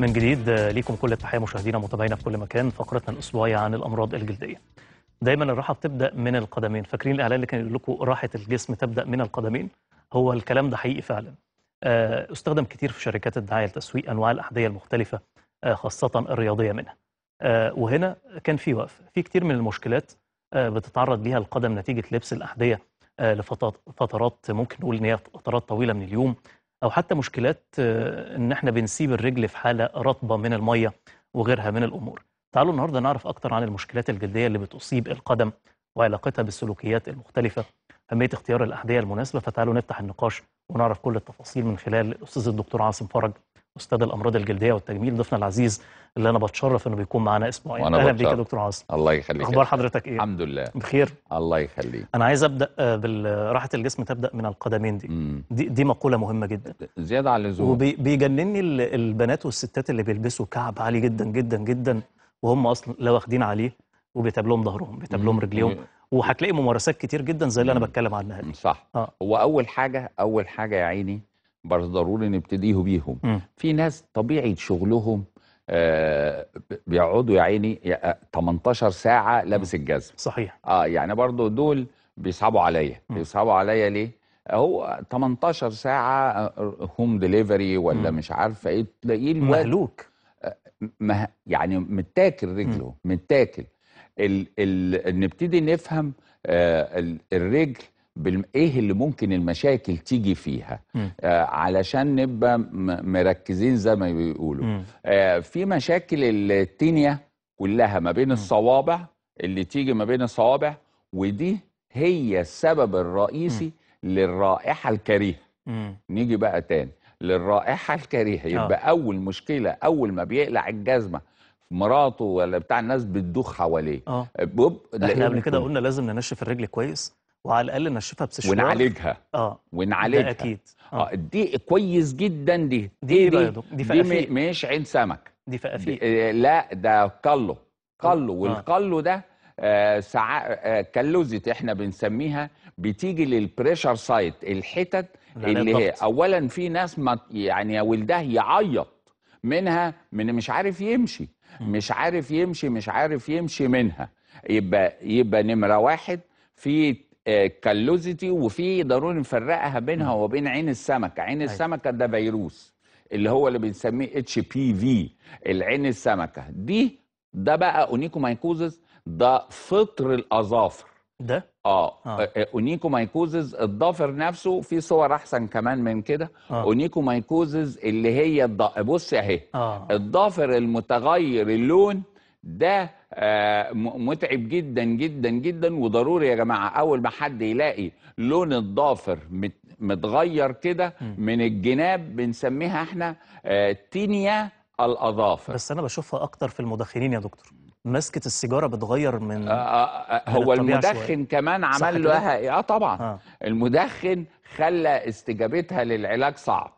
من جديد آه، ليكم كل التحية مشاهدينا متابعينا في كل مكان فقرتنا الأسبوعية عن الأمراض الجلدية دايما الراحة بتبدأ من القدمين فاكرين الإعلان اللي كان يقول لكم راحة الجسم تبدأ من القدمين هو الكلام ده حقيقي فعلا آه، استخدم كتير في شركات الدعاية لتسويق أنواع الأحذية المختلفة آه، خاصة الرياضية منها وهنا كان في وقف في كتير من المشكلات بتتعرض ليها القدم نتيجة لبس الأحذية لفترات ممكن نقول إن هي فترات طويلة من اليوم او حتى مشكلات آه، ان احنا بنسيب الرجل في حاله رطبه من الميه وغيرها من الامور. تعالوا النهارده نعرف اكتر عن المشكلات الجلديه اللي بتصيب القدم وعلاقتها بالسلوكيات المختلفه، اهميه اختيار الاحذيه المناسبه فتعالوا نفتح النقاش ونعرف كل التفاصيل من خلال الاستاذ الدكتور عاصم فرج استاذ الامراض الجلديه والتجميل ضيفنا العزيز اللي انا بتشرف انه بيكون معانا اسبوعين اهلا بيك يا دكتور عاصم الله يخليك اخبار حضرتك ايه الحمد لله بخير الله يخليك انا عايز ابدا آه، بالراحه الجسم تبدا من القدمين دي مم. دي, دي مقوله مهمه جدا زياده على اللزوم وبيجنني البنات والستات اللي بيلبسوا كعب عالي جدا جدا جدا وهم اصلا لا واخدين عليه لهم ظهرهم لهم رجليهم وهتلاقي ممارسات كتير جدا زي اللي مم. انا بتكلم عنها دي صح آه. هو اول حاجه اول حاجه يا عيني بس ضروري نبتديه بيهم في ناس طبيعه شغلهم آه، بيقعدوا يا عيني 18 آه، ساعه لابس الجزم صحيح اه يعني برضه دول بيصعبوا عليا بيصعبوا عليا ليه هو 18 ساعه هوم آه، ديليفري ولا م. مش عارفه ايه تلاقيه مهلوك مه... يعني متاكل رجله متاكل ال... ال... نبتدي نفهم آه ال... الرجل بالم... ايه اللي ممكن المشاكل تيجي فيها آه علشان نبقى مركزين زي ما بيقولوا آه في مشاكل التينيا كلها ما بين الصوابع اللي تيجي ما بين الصوابع ودي هي السبب الرئيسي م. للرائحه الكريهه نيجي بقى تاني للرائحه الكريهه آه. يبقى أوه. اول مشكله اول ما بيقلع الجزمه مراته ولا بتاع الناس بتدوخ حواليه آه. احنا قبل كده قلنا لازم ننشف الرجل كويس وعلى الاقل نشفها بسشوار ونعالجها اه ونعالجها ده اكيد اه, آه. دي كويس جدا دي دي إيه دي, دي, دي, دي مش عين سمك دي فقافيق آه، لا ده قلو قلو آه. والقلو ده ساعة كلوزت احنا بنسميها بتيجي للبريشر سايت الحتت اللي هي اولا في ناس ما يعني ولده يعيط منها من مش عارف يمشي مش عارف يمشي مش عارف يمشي منها يبقى يبقى نمره واحد في آه، كالوزيتي وفي ضروري نفرقها بينها وبين عين السمكه عين أيوة. السمكه ده فيروس اللي هو اللي بنسميه اتش بي في العين السمكه دي ده بقى مايكوزز ده فطر الاظافر ده اه, آه. اونيكومايكوزز آه. الضافر نفسه في صور احسن كمان من كده آه. اونيكومايكوزز اللي هي الض... بص اهي آه. الضافر المتغير اللون ده آه، متعب جدا جدا جدا وضروري يا جماعه اول ما حد يلاقي لون الضافر متغير كده من الجناب بنسميها احنا آه، تينيا الاظافر بس انا بشوفها اكتر في المدخنين يا دكتور مسكه السيجاره بتغير من آه، هو من المدخن شوية. كمان عمل لها إيه؟ اه طبعا آه. المدخن خلى استجابتها للعلاج صعب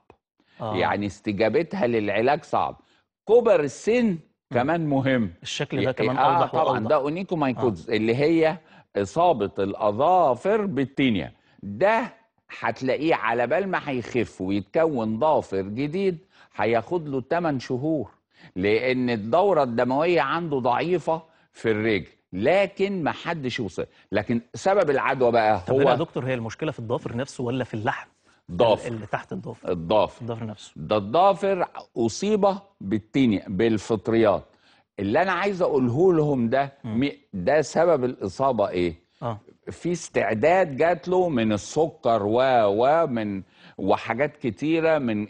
آه. يعني استجابتها للعلاج صعب كبر السن كمان مهم الشكل ده كمان آه اوضح طبعا ده اونيكومايكودز آه. اللي هي اصابه الاظافر بالتينيا ده هتلاقيه على بال ما هيخف ويتكون ضافر جديد هياخد له 8 شهور لان الدوره الدمويه عنده ضعيفه في الرجل لكن ما حدش يوصل لكن سبب العدوى بقى هو طب يا دكتور هي المشكله في الضافر نفسه ولا في اللحم الضافر اللي تحت الضفر الضافر الضفر نفسه ده الضافر اصيب بالتينيا بالفطريات اللي انا عايز اقوله لهم ده ده سبب الاصابه ايه آه. في استعداد جات له من السكر و و من وحاجات كتيره من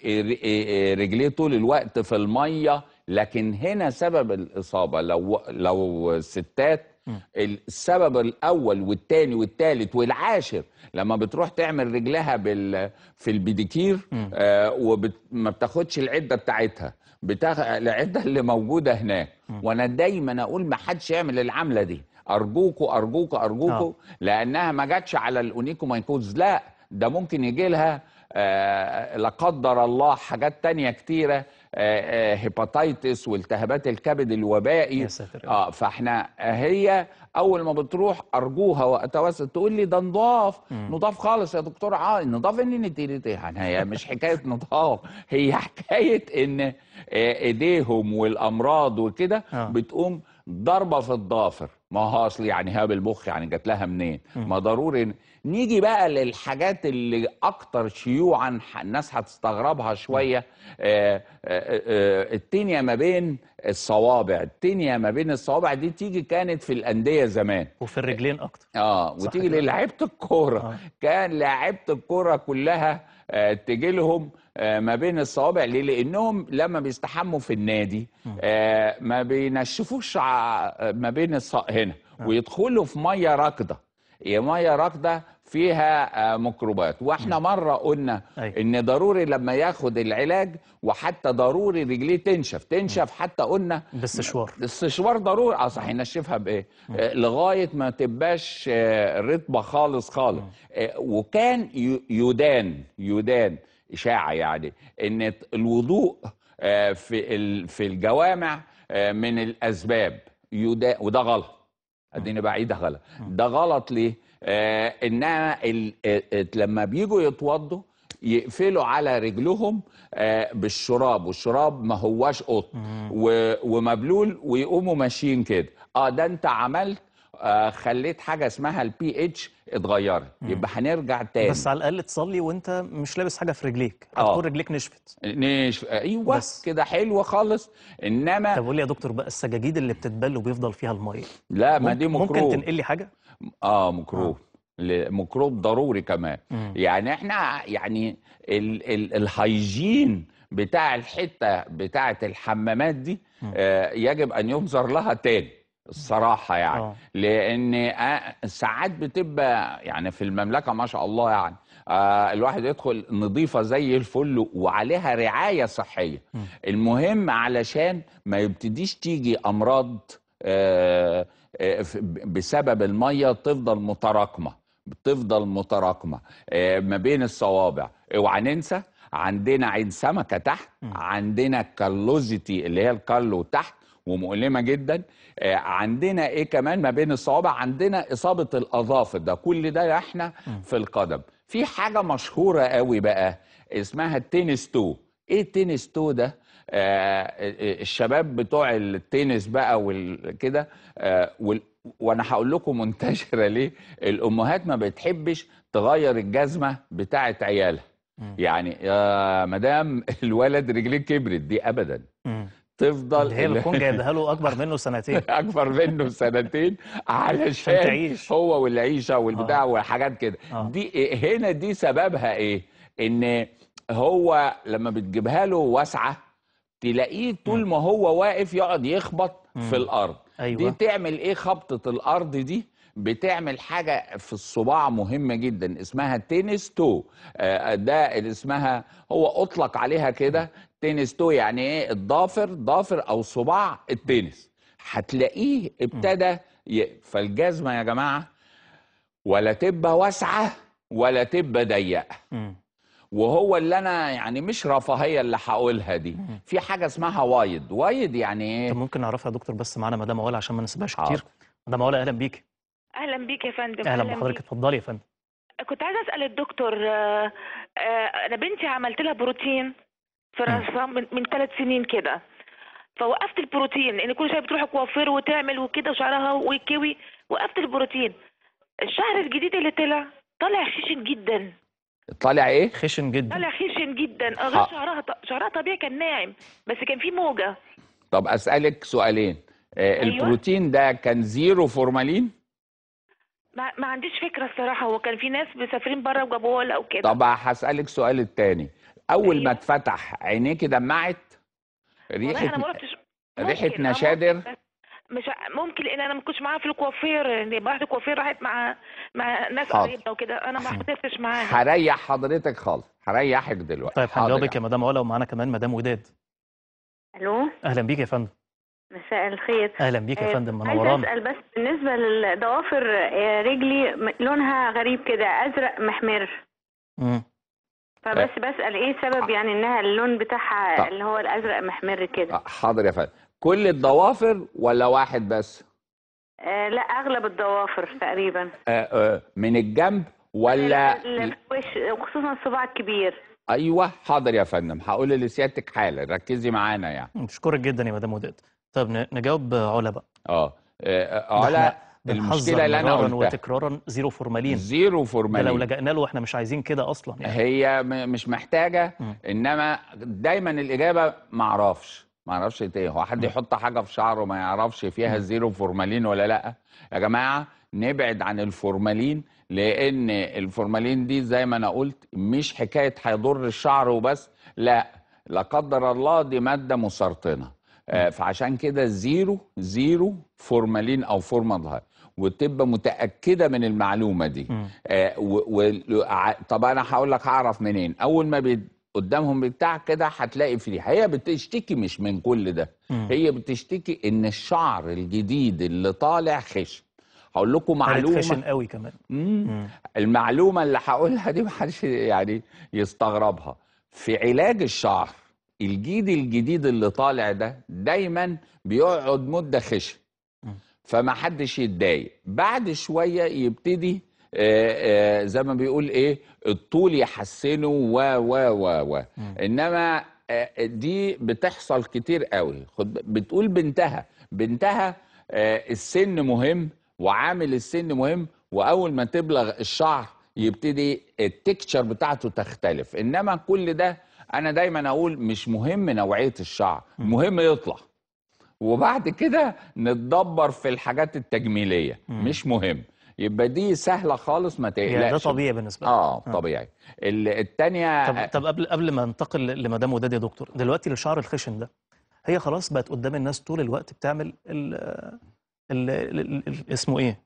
رجليه طول الوقت في الميه لكن هنا سبب الاصابه لو لو ستات السبب الاول والثاني والثالث والعاشر لما بتروح تعمل رجلها بال في البيديكير آه وما بتاخدش العده بتاعتها بتاخ... العده اللي موجوده هناك وانا دايما اقول ما حدش يعمل العمله دي ارجوكوا ارجوكوا ارجوكوا آه. لانها ما جاتش على الاونيكو مايكوز لا ده ممكن يجي لها آه لا قدر الله حاجات تانية كتيرة آه، آه، هيباتيتس والتهابات الكبد الوبائي يا ساتر اه فاحنا هي اول ما بتروح ارجوها واتوسل تقول لي ده نضاف نضاف خالص يا دكتور عا آه، نضاف ان يعني هي مش حكايه نضاف هي حكايه ان ايديهم والامراض وكده بتقوم ضربه في الضافر ما هو اصل يعني هاب المخ يعني جات لها منين ما ضروري نيجي بقى للحاجات اللي اكتر شيوعا الناس هتستغربها شويه آآ آآ آه، آه، آه، التنيه ما بين الصوابع التنيه ما بين الصوابع دي تيجي كانت في الانديه زمان وفي الرجلين اكتر اه وتيجي للعبت الكوره آه. كان لعبت الكوره كلها تجي لهم ما بين الصوابع ليه؟ لانهم لما بيستحموا في النادي ما بينشفوش ما بين الص... آه. ويدخلوا في ميه راكده إيه، ميه راكده فيها آه، ميكروبات واحنا مره قلنا ان ضروري لما ياخد العلاج وحتى ضروري رجليه تنشف تنشف حتى قلنا بالسشوار الاستشوار ضروري اه صح ينشفها بايه آه، لغايه ما تبقاش رطبه خالص خالص وكان يدان يدان اشاعه يعني ان الوضوء في في الجوامع من الاسباب وده غلط اديني بعيدة غلط ده غلط ليه آه انها آه، آه، لما بيجوا يتوضوا يقفلوا على رجلهم آه، بالشراب والشراب ما هواش قط ومبلول ويقوموا ماشيين كده اه ده انت عملت آه، خليت حاجه اسمها البي اتش اتغيرت يبقى هنرجع تاني بس على الاقل تصلي وانت مش لابس حاجه في رجليك هتكون آه. رجليك نشفت نشف ايوه بس. كده حلوه خالص انما طب قول لي يا دكتور بقى السجاجيد اللي بتتبل وبيفضل فيها الميه لا ما دي ممكن ممكن تنقل لي حاجه اه ميكروب آه. ميكروب ضروري كمان مم. يعني احنا يعني ال ال الهيجين بتاع الحته بتاعه الحمامات دي آه يجب ان ينظر لها تاني الصراحة يعني أوه. لأن ساعات بتبقى يعني في المملكة ما شاء الله يعني آه الواحد يدخل نظيفة زي الفل وعليها رعاية صحية م. المهم علشان ما يبتديش تيجي أمراض آه, آه، بسبب المية تفضل متراكمة بتفضل متراكمة آه، ما بين الصوابع اوعى ننسى عندنا عين سمكة تحت م. عندنا الكالوزيتي اللي هي الكالو تحت ومؤلمه جدا آه، عندنا ايه كمان ما بين الصوابع عندنا اصابه الاظافر ده كل ده احنا في القدم في حاجه مشهوره قوي بقى اسمها التنس تو ايه التنس تو ده آه, آه،, آه، الشباب بتوع التنس بقى وكده آه وانا هقول لكم منتشره ليه الامهات ما بتحبش تغير الجزمه بتاعه عيالها يعني يا مدام الولد رجليه كبرت دي ابدا تفضل هي تكون جايبها له اكبر منه سنتين اكبر منه سنتين علشان هو والعيشه والبتاع آه. وحاجات كده آه. دي هنا دي سببها ايه؟ ان هو لما بتجيبها له واسعه تلاقيه طول ما هو واقف يقعد يخبط مم. في الارض أيوة. دي تعمل ايه خبطه الارض دي؟ بتعمل حاجة في الصباع مهمة جدا اسمها تنس تو آه، ده اللي اسمها هو أطلق عليها كده تنس تو يعني ايه الضافر ضافر او صباع التنس هتلاقيه ابتدى ي... فالجزمه يا جماعه ولا تبقى واسعه ولا تبقى ضيقه وهو اللي انا يعني مش رفاهيه اللي هقولها دي في حاجه اسمها وايد وايد يعني ايه طب ممكن نعرفها يا دكتور بس معانا مدام أولا عشان ما نسيبهاش كتير مدام أولا اهلا بيك اهلا بيك يا فندم اهلا بحضرتك اتفضلي يا فندم كنت عايزه اسال الدكتور آه، آه، انا بنتي عملت لها بروتين فرنسا من, من ثلاث سنين كده فوقفت البروتين لان يعني كل شويه بتروح كوافير وتعمل وكده وشعرها ويكوي وقفت البروتين الشهر الجديد اللي طلع طالع خشن جدا طالع ايه؟ خشن جدا طالع خشن جدا آه، غير آه. شعرها شعرها طبيعي كان ناعم بس كان في موجه طب اسالك سؤالين آه، أيوة. البروتين ده كان زيرو فورمالين؟ ما, ما عنديش فكره الصراحه هو كان في ناس مسافرين بره وجابوها لا وكده طب هسالك سؤال الثاني اول إيه. ما اتفتح عينيكي دمعت ريحه انا ما رحتش ريحه آه، نشادر مش ممكن لان انا ما كنتش معاها في الكوافير يعني بعد الكوافير راحت مع مع ناس قريبه وكده انا ما حضرتش معاها هريح حضرتك خالص هريحك دلوقتي طيب هنجاوبك يا مدام علا ومعانا كمان مدام وداد الو اهلا بيك يا فندم مساء الخير اهلا بيك يا آه، فندم منورانا عايزه اسال بس بالنسبه للضوافر آه، رجلي لونها غريب كده ازرق محمر امم فبس بسال ايه سبب يعني انها اللون بتاعها طيب. اللي هو الازرق محمر كده آه، حاضر يا فندم كل الضوافر ولا واحد بس آه، لا اغلب الضوافر تقريبا آه، من الجنب ولا الوش وخصوصا الصباع الكبير ايوه حاضر يا فندم هقول لسيادتك حالا ركزي معانا يعني مشكورك جدا يا مدام وداد طب نجاوب علا بقى اه علا المشكله اللي انا قلتها وتكرارا زيرو فورمالين زيرو فورمالين لو لجأنا له احنا مش عايزين كده اصلا يعني. هي مش محتاجه م. انما دايما الاجابه ما اعرفش ما اعرفش ايه هو حد يحط حاجه في شعره ما يعرفش فيها زيرو فورمالين ولا لا يا جماعه نبعد عن الفورمالين لان الفورمالين دي زي ما انا قلت مش حكايه هيضر الشعر وبس لا لا قدر الله دي ماده مسرطنه آه، فعشان كده زيرو زيرو فورمالين او فورمالدهايد وتبقى متاكده من المعلومه دي آه طب انا هقول لك هعرف منين اول ما بي... قدامهم بتاع كده هتلاقي فيه هي بتشتكي مش من كل ده مم. هي بتشتكي ان الشعر الجديد اللي طالع خشن هقول لكم معلومه خشن قوي كمان مم. مم. المعلومه اللي هقولها دي محدش يعني يستغربها في علاج الشعر الجيل الجديد اللي طالع ده دايما بيقعد مده خشن فما حدش يتضايق بعد شويه يبتدي آآ آه، آه، زي ما بيقول ايه الطول يحسنه و و و و انما آه، دي بتحصل كتير قوي خد بتقول بنتها بنتها السن مهم وعامل السن مهم واول ما تبلغ الشعر يبتدي التكتشر بتاعته تختلف انما كل ده انا دايما اقول مش مهم نوعيه الشعر المهم يطلع وبعد كده نتدبر في الحاجات التجميليه مم. مش مهم يبقى دي سهله خالص ما يعني تقلقش ده طبيعي بالنسبه آه, اه طبيعي الثانيه طب طب قبل قبل ما انتقل لمدام وداد يا دكتور دلوقتي للشعر الخشن ده هي خلاص بقت قدام الناس طول الوقت بتعمل الـ الـ الـ اسمه ايه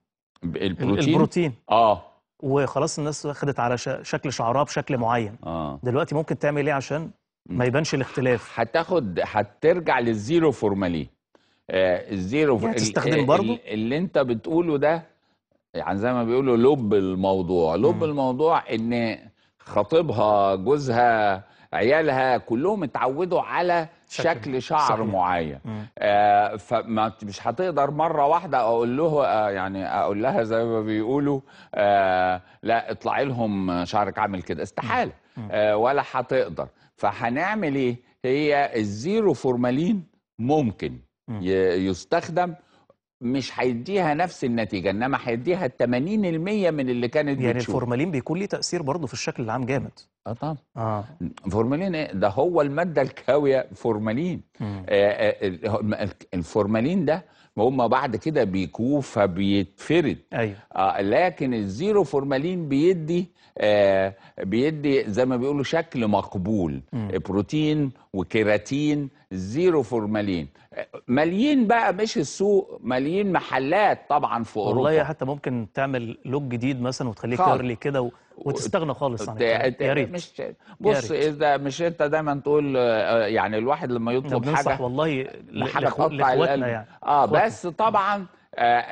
البروتين البروتين اه وخلاص الناس خدت على شكل شعرها بشكل معين آه. دلوقتي ممكن تعمل ايه عشان ما يبانش الاختلاف هتاخد هترجع للزيرو فورمالين آه، الزيرو يعني تستخدم آه، برضه اللي انت بتقوله ده يعني زي ما بيقولوا لب الموضوع لب م. الموضوع ان خطيبها جوزها عيالها كلهم اتعودوا على شكل, شعر صحيح. معين آه فما مش هتقدر مره واحده اقول له آه يعني اقول لها زي ما بيقولوا آه لا اطلعي لهم شعرك عامل كده استحاله آه ولا هتقدر فهنعمل ايه هي الزيرو فورمالين ممكن يستخدم مش هيديها نفس النتيجه انما هيديها 80% من اللي كانت يعني بتشوف. الفورمالين بيكون ليه تاثير برضه في الشكل العام جامد اه طبعا اه فورمالين ايه ده هو الماده الكاويه فورمالين آه, آه، الفورمالين ده هم بعد كده بيكوف فبيتفرد ايوه آه لكن الزيرو فورمالين بيدي آه بيدي زي ما بيقولوا شكل مقبول م. بروتين وكيراتين زيرو فورمالين ماليين بقى مش السوق ماليين محلات طبعا في اوروبا والله حتى ممكن تعمل لوك جديد مثلا وتخليه كارلي كده و... وتستغنى خالص عن يا ريت مش بص اذا مش انت دايما تقول آه، يعني الواحد لما يطلب حاجه والله لحاجه تقطع القلب يعني. اه بس طبعا آه،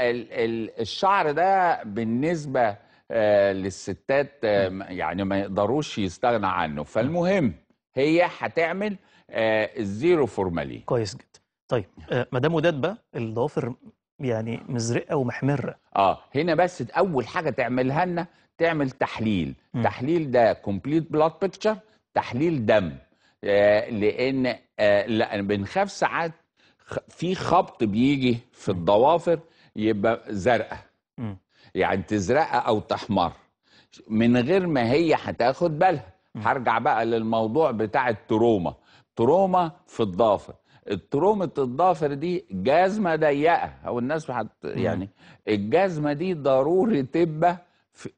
الشعر ده بالنسبه آه، للستات يعني ما يقدروش يستغنى عنه فالمهم هي هتعمل الزيرو فورمالين كويس جدا طيب مدام وداد بقى الضوافر يعني مزرقه ومحمره اه هنا بس اول حاجه تعملها لنا تعمل تحليل م. تحليل ده كومبليت بلاد بيكتشر تحليل دم آه، لان آه، بنخاف ساعات في خبط بيجي في الضوافر يبقى زرقاء يعني تزرقها او تحمر من غير ما هي هتاخد بالها هرجع بقى للموضوع بتاع التروما تروما في الضافر الترومة الضافر دي جزمة ضيقة أو الناس حت يعني الجزمة دي ضروري تبقى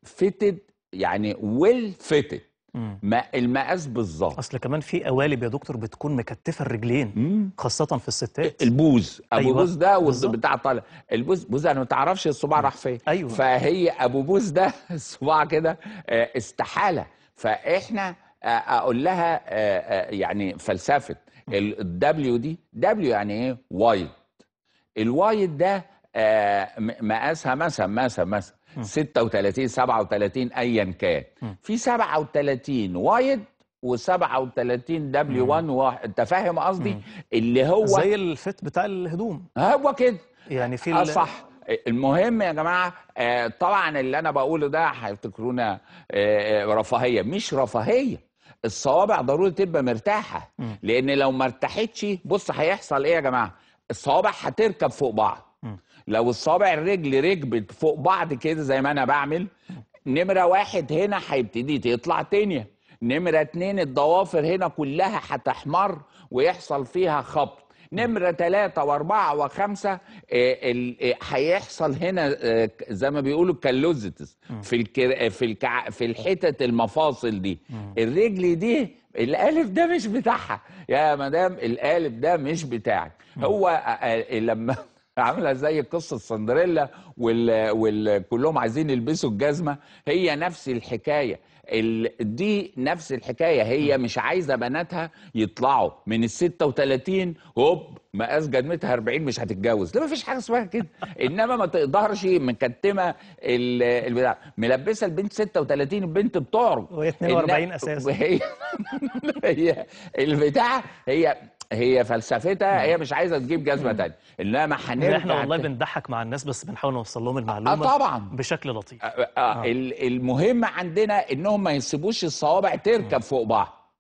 فيتد يعني ويل فيتد ما المقاس بالظبط اصل كمان في قوالب يا دكتور بتكون مكتفه الرجلين مم. خاصه في الستات البوز ابو أيوة. بوز ده بتاع طالع البوز بوز انا ما تعرفش الصباع راح فين أيوة. فهي ابو بوز ده الصباع كده آه، استحاله فاحنا آه، اقول لها آه، يعني فلسفه الدبليو دي دبليو يعني ايه وايد الوايد ده مقاسها مثلا مثلا مثلا 36 37 ايا كان في 37 وايد و37 دبليو 1 انت فاهم قصدي اللي هو زي الفت بتاع الهدوم هو كده يعني في آه، صح المهم يا جماعه آه، طبعا اللي انا بقوله ده هيفتكرونا آه، رفاهيه مش رفاهيه الصوابع ضروري تبقى مرتاحه لان لو ما ارتاحتش بص هيحصل ايه يا جماعه الصوابع هتركب فوق بعض لو الصابع الرجل ركبت فوق بعض كده زي ما انا بعمل نمره واحد هنا هيبتدي تطلع تانيه نمره اتنين الضوافر هنا كلها هتحمر ويحصل فيها خبط نمرة ثلاثة وأربعة وخمسة آه، آه، هيحصل هنا آه، زي ما بيقولوا الكالوزيتس في الكر... في الكع... في الحتت المفاصل دي الرجل دي القالب ده مش بتاعها يا مدام القالب ده مش بتاعك هو لما عامله زي قصه سندريلا وال... وال... كلهم عايزين يلبسوا الجزمه هي نفس الحكايه ال... دي نفس الحكايه هي مش عايزه بناتها يطلعوا من ال 36 هوب مقاس جزمتها 40 مش هتتجوز لا مفيش حاجه اسمها كده انما ما تقدرش مكتمه البتاع ملبسه البنت 36 البنت بتعرج وهي 42 اساسا وهي البتاع هي هي فلسفتها هي مش عايزه تجيب جزمه ثانيه انما هنرجع احنا والله بنضحك مع الناس بس بنحاول نوصل لهم المعلومه آه طبعا بشكل لطيف آه آه آه. المهم عندنا انهم ما يسيبوش الصوابع تركب فوق بعض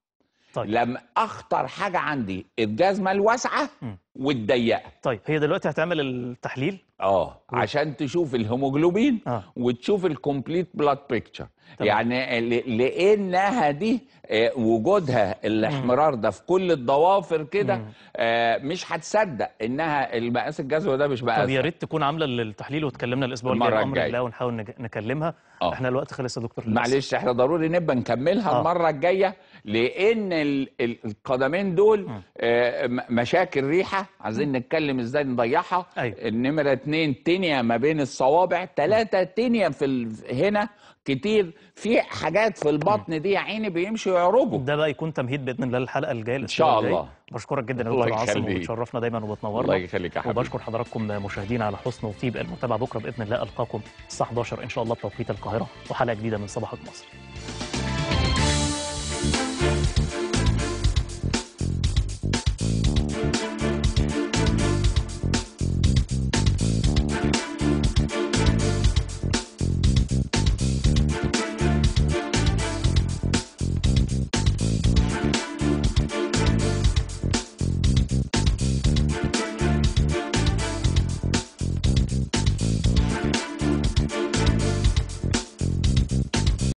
طيب. لما اخطر حاجه عندي الجزمه الواسعه والضيقه طيب هي دلوقتي هتعمل التحليل اه عشان تشوف الهيموجلوبين آه. وتشوف الكومبليت بلاد بيكتشر يعني لانها دي آه، وجودها الاحمرار ده في كل الضوافر كده آه، مش هتصدق انها المقاس الجذوي ده مش مقاس طب يا ريت تكون عامله التحليل وتكلمنا الاسبوع الجاي بامر الله ونحاول نكلمها آه. احنا الوقت خلص يا دكتور معلش احنا ضروري نبقى نكملها آه. المره الجايه لان القدمين دول آه، مشاكل ريحه عايزين نتكلم ازاي نضيعها أيوه. النمره اتنين تنيه ما بين الصوابع تلاتة تنيه في ال... هنا كتير في حاجات في البطن دي يا عيني بيمشي ويعرجوا ده بقى يكون تمهيد باذن الله للحلقه الجايه ان شاء الله بشكرك جدا يا دكتور عاصم وبتشرفنا دايما وبتنورنا الله يخليك يا حبيبي وبشكر حضراتكم مشاهدينا على حسن وطيب المتابعه بكره باذن الله القاكم الساعه 11 ان شاء الله بتوقيت القاهره وحلقه جديده من صباحك مصر